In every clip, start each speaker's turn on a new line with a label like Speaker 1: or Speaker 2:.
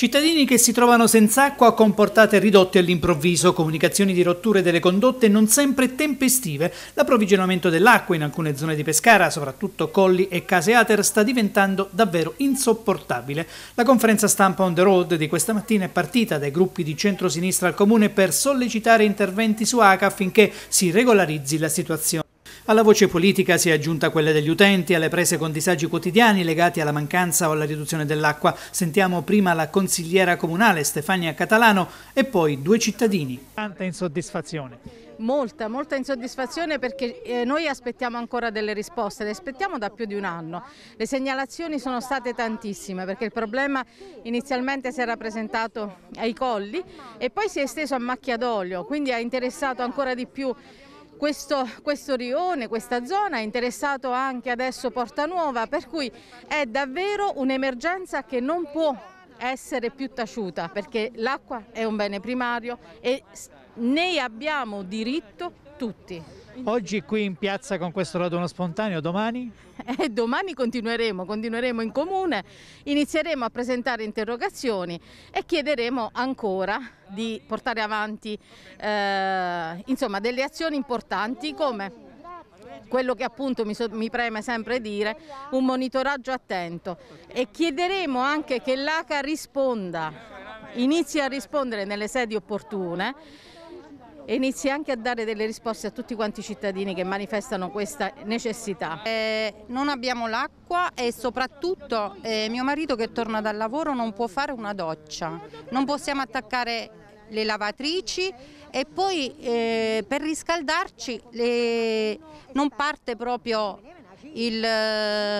Speaker 1: Cittadini che si trovano senza acqua comportate ridotte all'improvviso, comunicazioni di rotture delle condotte non sempre tempestive, l'approvvigionamento dell'acqua in alcune zone di Pescara, soprattutto colli e case ater, sta diventando davvero insopportabile. La conferenza stampa on the road di questa mattina è partita dai gruppi di centrosinistra al comune per sollecitare interventi su ACA affinché si regolarizzi la situazione. Alla voce politica si è aggiunta quella degli utenti, alle prese con disagi quotidiani legati alla mancanza o alla riduzione dell'acqua. Sentiamo prima la consigliera comunale Stefania Catalano e poi due cittadini. Tanta insoddisfazione.
Speaker 2: Molta, molta insoddisfazione perché eh, noi aspettiamo ancora delle risposte, le aspettiamo da più di un anno. Le segnalazioni sono state tantissime perché il problema inizialmente si era presentato ai colli e poi si è esteso a macchia d'olio, quindi ha interessato ancora di più questo, questo rione, questa zona, è interessato anche adesso Porta Nuova, per cui è davvero un'emergenza che non può essere più taciuta perché l'acqua è un bene primario e ne abbiamo diritto tutti.
Speaker 1: Oggi qui in piazza con questo raduno spontaneo, domani?
Speaker 2: Eh, domani continueremo, continueremo in comune, inizieremo a presentare interrogazioni e chiederemo ancora di portare avanti eh, insomma, delle azioni importanti come quello che appunto mi, so, mi, preme sempre dire, un monitoraggio attento e chiederemo anche che l'ACA risponda, inizi a rispondere nelle sedi opportune e inizia anche a dare delle risposte a tutti quanti i cittadini che manifestano questa necessità. Eh, non abbiamo l'acqua e soprattutto eh, mio marito che torna
Speaker 3: dal lavoro non può fare una doccia, non possiamo attaccare le lavatrici e poi eh, per riscaldarci le... non parte proprio il,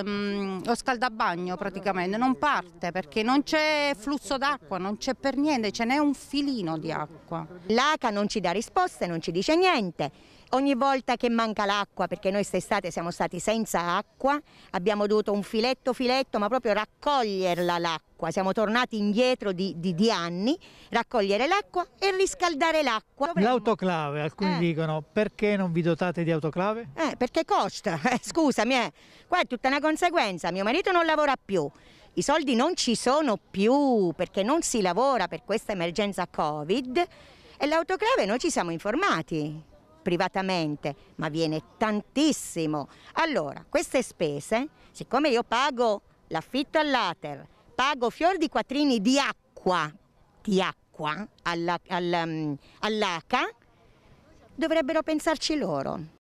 Speaker 3: um, lo scaldabagno praticamente non parte perché
Speaker 4: non c'è flusso d'acqua, non c'è per niente, ce n'è un filino di acqua. L'ACA non ci dà risposte, non ci dice niente. Ogni volta che manca l'acqua, perché noi quest'estate siamo stati senza acqua, abbiamo dovuto un filetto filetto, ma proprio raccoglierla l'acqua. Siamo tornati indietro di, di, di anni, raccogliere l'acqua e riscaldare l'acqua.
Speaker 1: L'autoclave, alcuni eh. dicono, perché non vi dotate di autoclave? Eh, perché costa,
Speaker 4: eh, scusami scusami, eh. Qua è tutta una conseguenza, mio marito non lavora più. I soldi non ci sono più perché non si lavora per questa emergenza Covid e l'autoclave noi ci siamo informati privatamente, ma viene tantissimo. Allora, queste spese, siccome io pago l'affitto all'Ater, pago fior di quattrini di acqua, di acqua all'ACA, alla, alla, mm, all'ACA, dovrebbero pensarci loro.